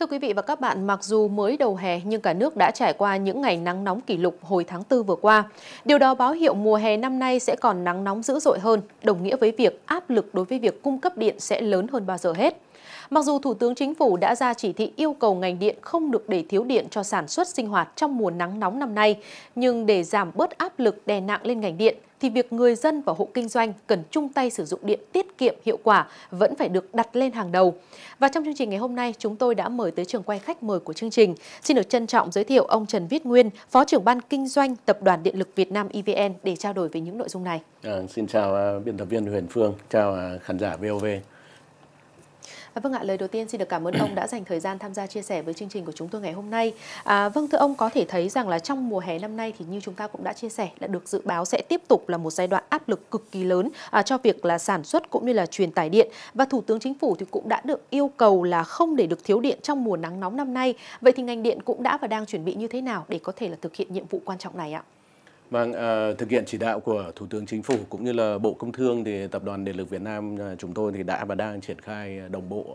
Thưa quý vị và các bạn, mặc dù mới đầu hè nhưng cả nước đã trải qua những ngày nắng nóng kỷ lục hồi tháng 4 vừa qua. Điều đó báo hiệu mùa hè năm nay sẽ còn nắng nóng dữ dội hơn, đồng nghĩa với việc áp lực đối với việc cung cấp điện sẽ lớn hơn bao giờ hết. Mặc dù Thủ tướng Chính phủ đã ra chỉ thị yêu cầu ngành điện không được để thiếu điện cho sản xuất sinh hoạt trong mùa nắng nóng năm nay, nhưng để giảm bớt áp lực đè nặng lên ngành điện, thì việc người dân và hộ kinh doanh cần chung tay sử dụng điện tiết kiệm hiệu quả vẫn phải được đặt lên hàng đầu. Và trong chương trình ngày hôm nay, chúng tôi đã mời tới trường quay khách mời của chương trình. Xin được trân trọng giới thiệu ông Trần Viết Nguyên, Phó trưởng ban kinh doanh Tập đoàn Điện lực Việt Nam EVN để trao đổi về những nội dung này. À, xin chào uh, biên tập viên Huyền Phương, chào uh, khán giả VOV. À, vâng ạ, lời đầu tiên xin được cảm ơn ông đã dành thời gian tham gia chia sẻ với chương trình của chúng tôi ngày hôm nay. À, vâng thưa ông, có thể thấy rằng là trong mùa hè năm nay thì như chúng ta cũng đã chia sẻ là được dự báo sẽ tiếp tục là một giai đoạn áp lực cực kỳ lớn à, cho việc là sản xuất cũng như là truyền tải điện và Thủ tướng Chính phủ thì cũng đã được yêu cầu là không để được thiếu điện trong mùa nắng nóng năm nay. Vậy thì ngành điện cũng đã và đang chuẩn bị như thế nào để có thể là thực hiện nhiệm vụ quan trọng này ạ? Vâng, à, thực hiện chỉ đạo của Thủ tướng Chính phủ cũng như là Bộ Công Thương thì Tập đoàn Điện lực Việt Nam ờ, chúng tôi thì đã và đang triển khai ờ, đồng bộ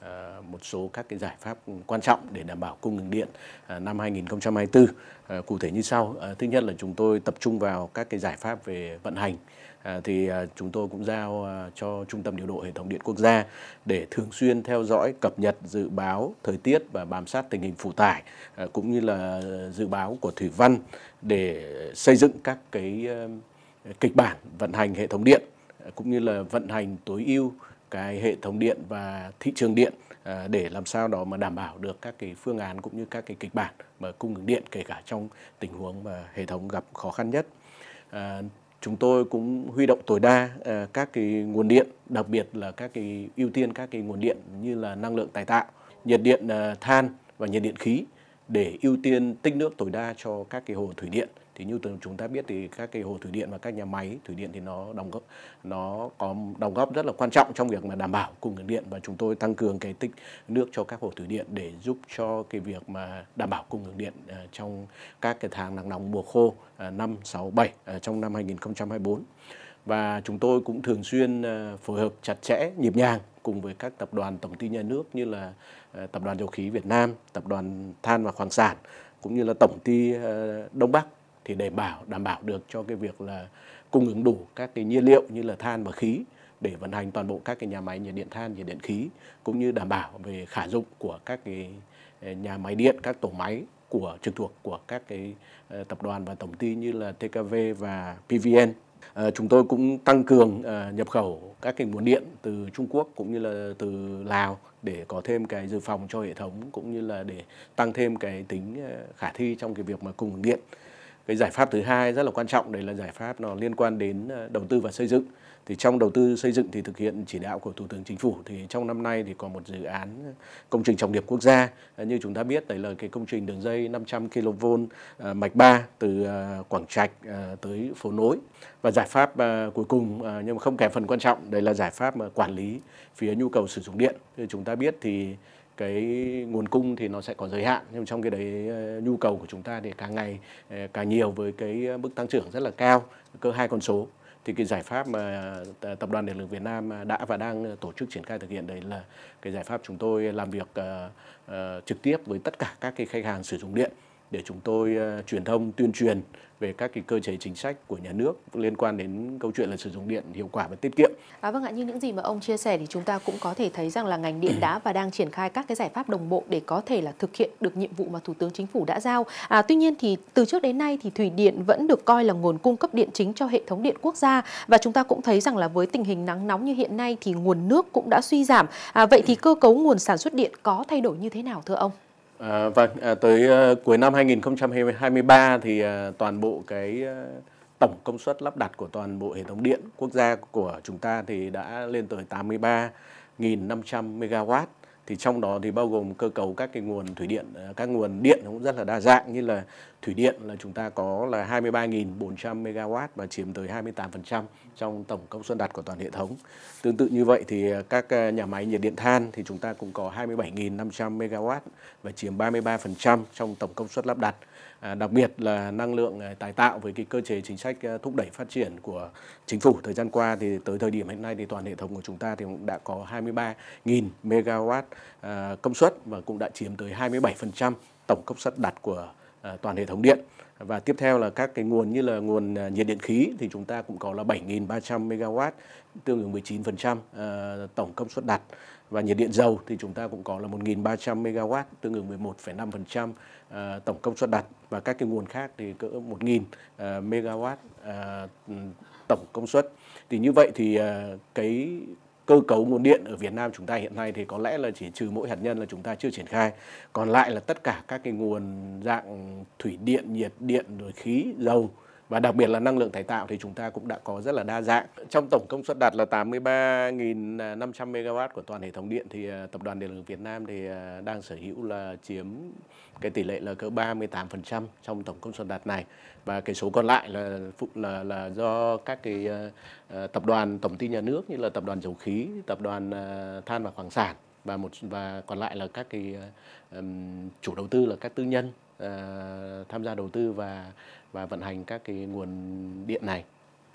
Ờ, một số các cái giải pháp quan trọng để đảm bảo cung ứng điện ờ, năm 2024 ờ, cụ thể như sau thứ nhất là chúng tôi tập trung vào các cái giải pháp về vận hành thì chúng tôi cũng giao cho trung tâm điều độ hệ thống điện quốc gia để thường xuyên theo dõi cập nhật dự báo thời tiết và bám sát tình hình phụ tải cũng như là dự báo của thủy văn để xây dựng các cái kịch bản vận hành hệ thống điện cũng như là vận hành tối ưu cái hệ thống điện và thị trường điện à, để làm sao đó mà đảm bảo được các cái phương án cũng như các cái kịch bản mà cung ứng điện kể cả trong tình huống mà hệ thống gặp khó khăn nhất. À, chúng tôi cũng huy động tối đa à, các cái nguồn điện, đặc biệt là các cái ưu tiên các cái nguồn điện như là năng lượng tái tạo, nhiệt điện than và nhiệt điện khí để ưu tiên tích nước tối đa cho các cái hồ thủy điện thì như chúng ta biết thì các cái hồ thủy điện và các nhà máy thủy điện thì nó đóng góp nó có đóng góp rất là quan trọng trong việc mà đảm bảo cung ứng điện và chúng tôi tăng cường cái tích nước cho các hồ thủy điện để giúp cho cái việc mà đảm bảo cung ứng điện à, trong các cái tháng nắng nóng mùa khô à, năm sáu bảy à, trong năm 2024 và chúng tôi cũng thường xuyên phối hợp chặt chẽ nhịp nhàng cùng với các tập đoàn tổng ty nhà nước như là tập đoàn dầu khí Việt Nam, tập đoàn than và khoáng sản cũng như là tổng ty Đông Bắc thì để bảo đảm bảo được cho cái việc là cung ứng đủ các cái nhiên liệu như là than và khí để vận hành toàn bộ các cái nhà máy nhiệt điện than, nhiệt điện khí cũng như đảm bảo về khả dụng của các cái ờ, nhà máy điện, các tổ máy của trực thuộc của các cái ờ, tập đoàn và tổng ty như là TKV và PVN. À, ờ, chúng tôi cũng tăng cường à, nhập khẩu các cái nguồn điện từ Trung Quốc cũng như là từ Lào để có thêm cái dự phòng cho hệ thống cũng như là để tăng thêm cái tính khả thi trong cái việc mà cung ứng điện cái giải pháp thứ hai rất là quan trọng đấy là giải pháp nó liên quan đến ờ, đầu tư và xây dựng thì trong đầu tư xây dựng thì thực hiện chỉ đạo của thủ tướng chính phủ thì trong năm nay thì có một dự án công trình trọng điểm quốc gia ờ, như chúng ta biết đấy là cái công trình đường dây 500 kV ờ, mạch 3 từ Quảng Trạch tới phố nối và giải pháp cuối cùng nhưng mà không kém phần quan trọng đấy là giải pháp quản lý phía nhu cầu sử dụng điện như chúng ta biết thì cái nguồn cung thì nó sẽ có giới hạn nhưng trong cái đấy ờ, nhu cầu của chúng ta thì càng ngày ờ, càng nhiều với cái ờ, mức tăng trưởng rất là cao cơ hai con số thì cái giải pháp mà tập đoàn điện lực Việt Nam đã và đang tổ chức triển khai thực hiện đấy là cái giải pháp chúng tôi làm việc trực tiếp với tất cả các cái khách hàng sử dụng điện để chúng tôi uh, truyền thông tuyên truyền về các cái cơ chế chính sách của nhà nước liên quan đến câu chuyện là sử dụng điện hiệu quả và tiết kiệm. À, vâng ạ, như những gì mà ông chia sẻ thì chúng ta cũng có thể thấy rằng là ngành điện đã và đang triển khai các cái giải pháp đồng bộ để có thể là thực hiện được nhiệm vụ mà Thủ tướng Chính phủ đã giao. À, tuy nhiên thì từ trước đến nay thì thủy điện vẫn được coi là nguồn cung cấp điện chính cho hệ thống điện quốc gia và chúng ta cũng thấy rằng là với tình hình nắng nóng như hiện nay thì nguồn nước cũng đã suy giảm. À, vậy thì cơ cấu nguồn sản xuất điện có thay đổi như thế nào thưa ông? À, ờ, và vâng, à, tới à, cuối năm 2023 thì à, toàn bộ cái à, tổng công suất lắp đặt của toàn bộ hệ thống điện quốc gia của chúng ta thì đã lên tới 83.500 MW thì trong đó thì bao gồm cơ cấu các cái nguồn thủy điện à, các nguồn điện cũng rất là đa dạng như là thủy điện là chúng ta có là 23.400 MW và chiếm tới 28% trong tổng công suất đặt của toàn hệ thống. Tương tự như vậy thì à, các à, nhà máy nhiệt điện than thì chúng ta cũng có 27.500 MW và chiếm 33% trong tổng công suất lắp đặt. À, đặc biệt là năng lượng à, tái tạo với cái cơ chế chính sách à, thúc đẩy phát triển của chính phủ thời gian qua thì tới thời điểm hiện nay thì toàn hệ thống của chúng ta thì cũng đã có 23.000 megawatt công suất và cũng đã chiếm tới 27% tổng công suất đặt của toàn hệ thống điện và tiếp theo là các cái nguồn như là nguồn nhiệt điện khí thì chúng ta cũng có là 7.300 MW tương ứng 19% tổng công suất đặt và nhiệt điện dầu thì chúng ta cũng có là 1.300 MW tương ứng 11,5% ờ, tổng công suất đặt và các cái nguồn khác thì cỡ 1.000 ờ, MW ờ, tổng công suất. Thì như vậy thì cái cơ cấu nguồn điện ở Việt Nam chúng ta hiện nay thì có lẽ là chỉ trừ mỗi hạt nhân là chúng ta chưa triển khai. Còn lại là tất cả các cái nguồn dạng thủy điện, nhiệt điện rồi khí, dầu và đặc biệt là năng lượng tái tạo thì chúng ta cũng đã có rất là đa dạng. Trong tổng công suất đạt là 83.500 MW của toàn hệ thống điện thì à, tập đoàn Điện lực Việt Nam thì à, đang sở hữu là chiếm cái tỷ lệ là cỡ 38% trong tổng công suất đạt này và cái số còn lại là phụ là là do các cái uh, tập đoàn tổng ty nhà nước như là tập đoàn dầu khí, tập đoàn uh, than và khoáng sản và một và còn lại là các cái um, chủ đầu tư là các tư nhân Ờ, tham gia đầu tư và và vận hành các cái nguồn điện này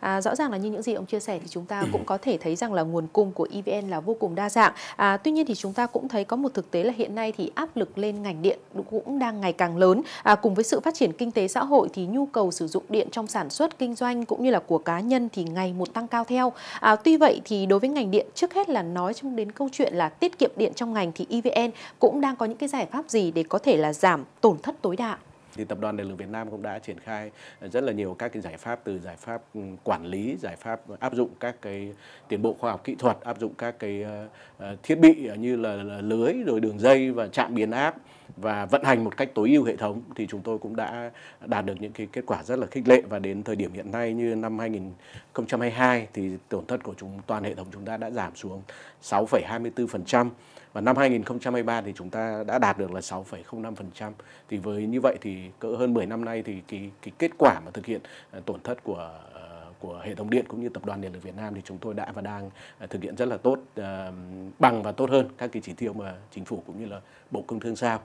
À, rõ ràng là như những gì ông chia sẻ thì chúng ta ừ. cũng có thể thấy rằng là nguồn cung của EVN là vô cùng đa dạng. À, tuy nhiên thì chúng ta cũng thấy có một thực tế là hiện nay thì áp lực lên ngành điện cũng đang ngày càng lớn. À, cùng với sự phát triển kinh tế xã hội thì nhu cầu sử dụng điện trong sản xuất, kinh doanh cũng như là của cá nhân thì ngày một tăng cao theo. À, tuy vậy thì đối với ngành điện trước hết là nói trong đến câu chuyện là tiết kiệm điện trong ngành thì EVN cũng đang có những cái giải pháp gì để có thể là giảm tổn thất tối đa thì tập đoàn điện lực Việt Nam cũng đã triển khai rất là nhiều các cái giải pháp từ giải pháp ừ, quản lý, giải pháp áp dụng các cái tiến bộ khoa học kỹ thuật, áp dụng các cái ờ, ờ, thiết bị như là lưới rồi đường dây và trạm biến áp và vận hành một cách tối ưu hệ thống thì chúng tôi cũng đã đạt được những cái kết quả rất là khích lệ và đến thời điểm hiện nay như năm 2022 thì tổn thất của chúng toàn hệ thống chúng ta đã giảm xuống 6,24% và năm 2023 thì chúng ta đã đạt được là 6,05% thì với như vậy thì cỡ hơn 10 năm nay thì cái, cái kết quả mà thực hiện ờ, tổn thất của ờ, của hệ thống điện cũng như tập đoàn điện lực Việt Nam thì chúng tôi đã và đang ờ, thực hiện rất là tốt bằng và tốt hơn các cái chỉ tiêu mà chính phủ cũng như là Bộ Công Thương sao.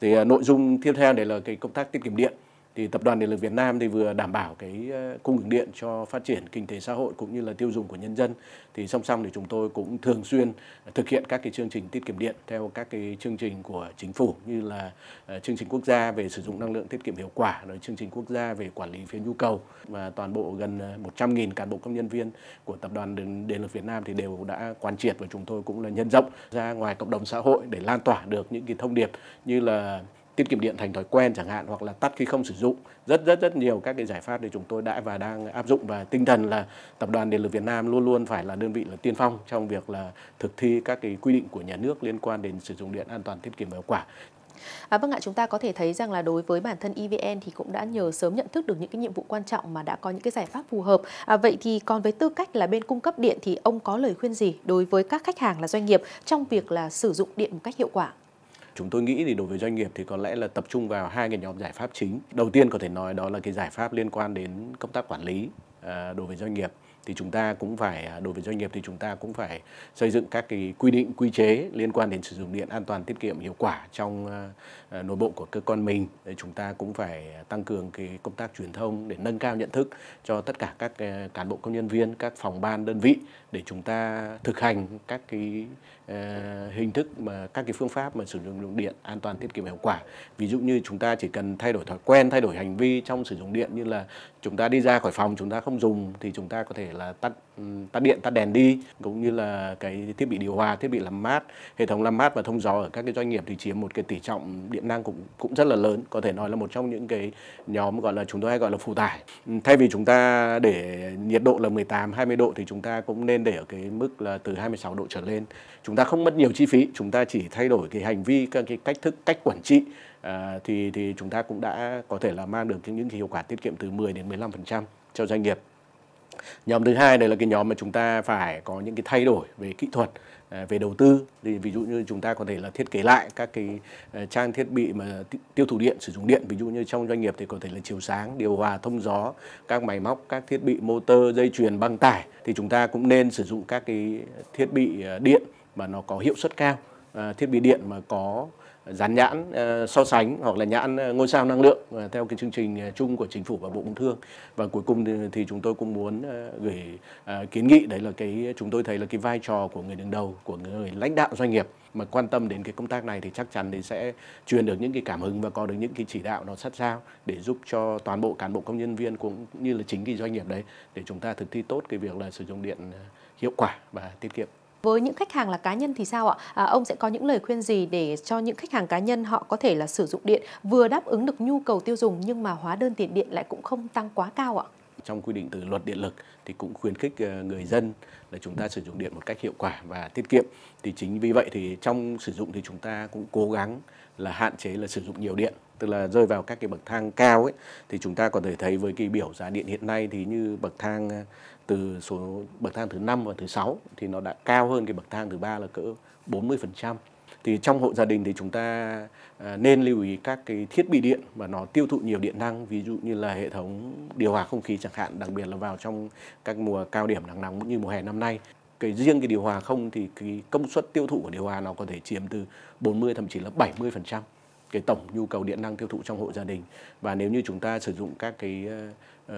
Thì nội dung tiếp theo đây là cái công tác tiết kiệm điện thì tập đoàn điện lực Việt Nam thì vừa đảm bảo cái ờ, cung ứng điện cho phát triển kinh tế xã hội cũng như là tiêu dùng của nhân dân thì song song thì chúng tôi cũng thường xuyên thực hiện các cái chương trình tiết kiệm điện theo các cái chương trình của chính phủ như là ờ, chương trình quốc gia về sử dụng năng lượng tiết kiệm hiệu quả rồi chương trình quốc gia về quản lý phiên nhu cầu và toàn bộ gần 100.000 ờ, cán bộ công nhân viên của tập đoàn điện lực Việt Nam thì đều đã quán triệt và chúng tôi cũng là nhân rộng ra ngoài cộng đồng xã hội để lan tỏa được những cái thông điệp như là tiết kiệm điện thành thói quen chẳng hạn hoặc là tắt khi không sử dụng rất rất rất nhiều các cái giải pháp để chúng tôi đã và đang áp dụng và tinh thần là tập đoàn điện lực Việt Nam luôn luôn phải là đơn vị là tiên phong trong việc là thực thi các cái quy định của nhà nước liên quan đến sử dụng điện an toàn tiết kiệm và hiệu quả À, vâng ạ, chúng ta có thể thấy rằng là đối với bản thân EVN thì cũng đã nhờ sớm nhận thức được những cái nhiệm vụ quan trọng mà đã có những cái giải pháp phù hợp. À, vậy thì còn với tư cách là bên cung cấp điện thì ông có lời khuyên gì đối với các khách hàng là doanh nghiệp trong việc là sử dụng điện một cách hiệu quả? Chúng tôi nghĩ thì đối với doanh nghiệp thì có lẽ là tập trung vào hai cái nhóm giải pháp chính. Đầu tiên có thể nói đó là cái giải pháp liên quan đến công tác quản lý à, đối với doanh nghiệp thì chúng ta cũng phải à, đối với doanh nghiệp thì chúng ta cũng phải xây dựng các cái quy định quy chế liên quan đến sử dụng điện an toàn tiết kiệm hiệu quả trong à, nội bộ của cơ quan mình chúng ta cũng phải tăng cường cái công tác truyền thông để nâng cao nhận thức cho tất cả các cán bộ công nhân viên các phòng ban đơn vị để chúng ta thực hành các cái Ờ, hình thức mà các cái phương pháp mà sử dụng dùng điện an toàn tiết kiệm hiệu quả ví dụ như chúng ta chỉ cần thay đổi thói quen thay đổi hành vi trong sử dụng điện như là chúng ta đi ra khỏi phòng chúng ta không dùng thì chúng ta có thể là tắt ừ, tắt điện tắt đèn đi cũng như là cái thiết bị điều hòa thiết bị làm mát hệ thống làm mát và thông gió ở các cái doanh nghiệp thì chiếm một cái tỷ trọng điện năng cũng cũng rất là lớn có thể nói là một trong những cái nhóm gọi là chúng tôi hay gọi là phụ tải ừ, thay vì chúng ta để nhiệt độ là 18 20 độ thì chúng ta cũng nên để ở cái mức là từ 26 độ trở lên chúng ta không mất nhiều chi phí chúng ta chỉ thay đổi cái hành vi các cái cách thức cách quản trị à, thì thì chúng ta cũng đã có thể là mang được những cái hiệu quả tiết kiệm từ 10 đến 15% cho doanh nghiệp nhóm thứ hai đây là cái nhóm mà chúng ta phải có những cái thay đổi về kỹ thuật à, về đầu tư thì ví dụ như chúng ta có thể là thiết kế lại các cái à, trang thiết bị mà tiêu thụ điện sử dụng điện ví dụ như trong doanh nghiệp thì có thể là chiếu sáng điều hòa thông gió các máy móc các thiết bị motor dây chuyền băng tải thì chúng ta cũng nên sử dụng các cái thiết bị à, điện mà nó có hiệu suất cao à, thiết bị điện mà có dán nhãn à, so sánh hoặc là nhãn à, ngôi sao năng lượng theo cái chương trình chung của chính phủ và bộ công thương và cuối cùng thì chúng tôi cũng muốn gửi kiến nghị đấy là cái chúng tôi thấy là cái vai trò của người đứng đầu của người lãnh đạo doanh nghiệp mà quan tâm đến cái công tác này thì chắc chắn thì sẽ truyền được những cái cảm hứng và có được những cái chỉ đạo nó sát sao để giúp cho toàn bộ cán bộ công nhân viên cũng như là chính cái doanh nghiệp đấy để chúng ta thực thi tốt cái việc là sử dụng điện hiệu quả và tiết kiệm với những khách hàng là cá nhân thì sao ạ? À, ông sẽ có những lời khuyên gì để cho những khách hàng cá nhân họ có thể là sử dụng điện vừa đáp ứng được nhu cầu tiêu dùng nhưng mà hóa đơn tiền điện lại cũng không tăng quá cao ạ? trong quy định từ luật điện lực thì cũng khuyến khích ờ, người dân là chúng ta sử dụng điện một cách hiệu quả và tiết kiệm. Thì chính vì vậy thì trong sử dụng thì chúng ta cũng cố gắng là hạn chế là sử dụng nhiều điện tức là rơi vào các cái bậc thang cao ấy thì chúng ta có thể thấy với cái biểu giá điện hiện nay thì như bậc thang ờ, từ số bậc thang thứ 5 và thứ 6 thì nó đã cao hơn cái bậc thang thứ ba là cỡ 40% thì trong hộ gia đình thì chúng ta à, nên lưu ý các cái thiết bị điện mà nó tiêu thụ nhiều điện năng ví dụ như là hệ thống điều hòa không khí chẳng hạn đặc biệt là vào trong các mùa cao điểm nắng nóng như mùa hè năm nay cái riêng cái điều hòa không thì cái công suất tiêu thụ của điều hòa nó có thể chiếm từ 40 thậm chí là 70 phần trăm cái tổng nhu cầu điện năng tiêu thụ trong hộ gia đình và nếu như chúng ta sử dụng các cái uh,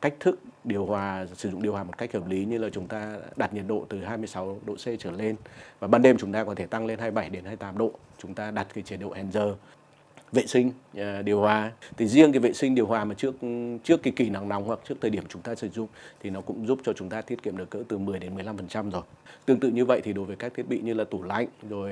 cách thức điều hòa sử dụng điều hòa một cách hợp lý như là chúng ta đặt nhiệt độ từ 26 độ C trở lên và ban đêm chúng ta có thể tăng lên 27 đến 28 độ chúng ta đặt cái chế độ hẹn giờ vệ sinh ờ, điều hòa thì riêng cái vệ sinh điều hòa mà trước trước cái kỳ nắng nóng hoặc trước thời điểm chúng ta sử dụng thì nó cũng giúp cho chúng ta tiết kiệm được cỡ từ 10 đến 15% rồi. Tương tự như vậy thì đối với các thiết bị như là tủ lạnh rồi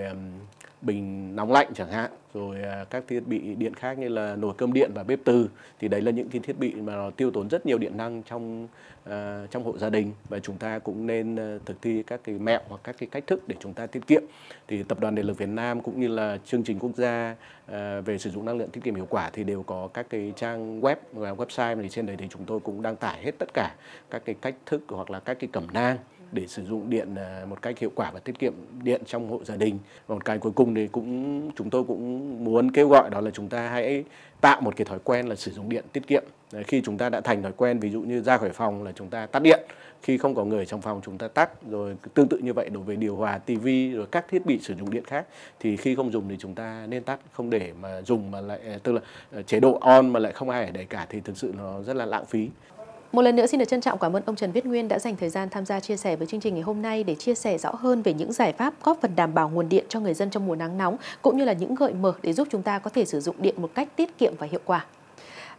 bình nóng lạnh chẳng hạn rồi à, các thiết bị điện khác như là nồi cơm điện và bếp từ thì đấy là những cái thiết bị mà nó tiêu tốn rất nhiều điện năng trong uh, trong hộ gia đình và chúng ta cũng nên à, thực thi các cái mẹo hoặc các cái cách thức để chúng ta tiết kiệm thì tập đoàn điện lực Việt Nam cũng như là chương trình quốc gia uh, về sử dụng năng lượng tiết kiệm hiệu quả thì đều có các cái trang web và website thì trên đấy thì chúng tôi cũng đăng tải hết tất cả các cái cách thức hoặc là các cái cẩm nang để sử dụng điện à, một cách hiệu quả và tiết kiệm điện trong hộ gia đình. Và một cái cuối cùng thì cũng chúng tôi cũng muốn kêu gọi đó là chúng ta hãy tạo một cái thói quen là sử dụng điện tiết kiệm. khi chúng ta đã thành thói quen ví dụ như ra khỏi phòng là chúng ta tắt điện, khi không có người trong phòng chúng ta tắt rồi tương tự như vậy đối với điều hòa, tivi rồi các thiết bị sử dụng điện khác thì khi không dùng thì chúng ta nên tắt không để mà dùng mà lại à, tức là à, chế độ on mà lại không ai ở đấy cả thì thực sự nó rất là lãng phí. Một lần nữa xin được trân trọng cảm ơn ông Trần Viết Nguyên đã dành thời gian tham gia chia sẻ với chương trình ngày hôm nay để chia sẻ rõ hơn về những giải pháp góp phần đảm bảo nguồn điện cho người dân trong mùa nắng nóng cũng như là những gợi mở để giúp chúng ta có thể sử dụng điện một cách tiết kiệm và hiệu quả.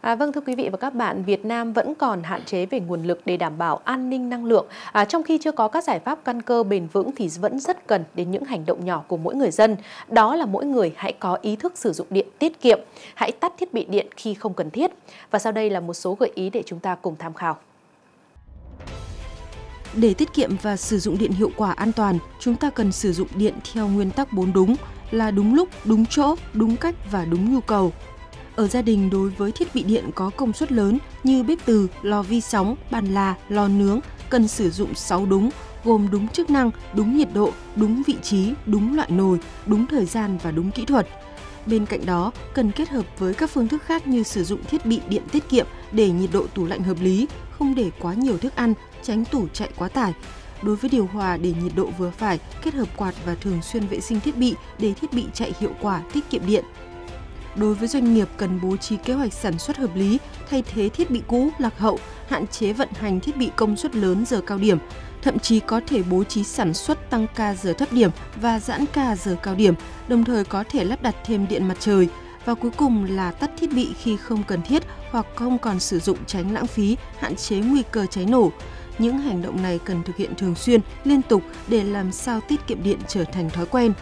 À, vâng thưa quý vị và các bạn, Việt Nam vẫn còn hạn chế về nguồn lực để đảm bảo an ninh năng lượng. À, trong khi chưa có các giải pháp căn cơ bền vững thì vẫn rất cần đến những hành động nhỏ của mỗi người dân. Đó là mỗi người hãy có ý thức sử dụng điện tiết kiệm, hãy tắt thiết bị điện khi không cần thiết. Và sau đây là một số gợi ý để chúng ta cùng tham khảo. Để tiết kiệm và sử dụng điện hiệu quả an toàn, chúng ta cần sử dụng điện theo nguyên tắc 4 đúng là đúng lúc, đúng chỗ, đúng cách và đúng nhu cầu. Ở gia đình đối với thiết bị điện có công suất lớn như bếp từ, lò vi sóng, bàn là, lò nướng cần sử dụng 6 đúng gồm đúng chức năng, đúng nhiệt độ, đúng vị trí, đúng loại nồi, đúng thời gian và đúng kỹ thuật. Bên cạnh đó, cần kết hợp với các phương thức khác như sử dụng thiết bị điện tiết kiệm để nhiệt độ tủ lạnh hợp lý, không để quá nhiều thức ăn, tránh tủ chạy quá tải. Đối với điều hòa để nhiệt độ vừa phải, kết hợp quạt và thường xuyên vệ sinh thiết bị để thiết bị chạy hiệu quả tiết kiệm điện đối với doanh nghiệp cần bố trí kế hoạch sản xuất hợp lý, thay thế thiết bị cũ, lạc hậu, hạn chế vận hành thiết bị công suất lớn giờ cao điểm, thậm chí có thể bố trí sản xuất tăng ca giờ thấp điểm và giãn ca giờ cao điểm, đồng thời có thể lắp đặt thêm điện mặt trời và cuối cùng là tắt thiết bị khi không cần thiết hoặc không còn sử dụng tránh lãng phí, hạn chế nguy cơ cháy nổ. Những hành động này cần thực hiện thường xuyên, liên tục để làm sao tiết kiệm điện trở thành thói quen.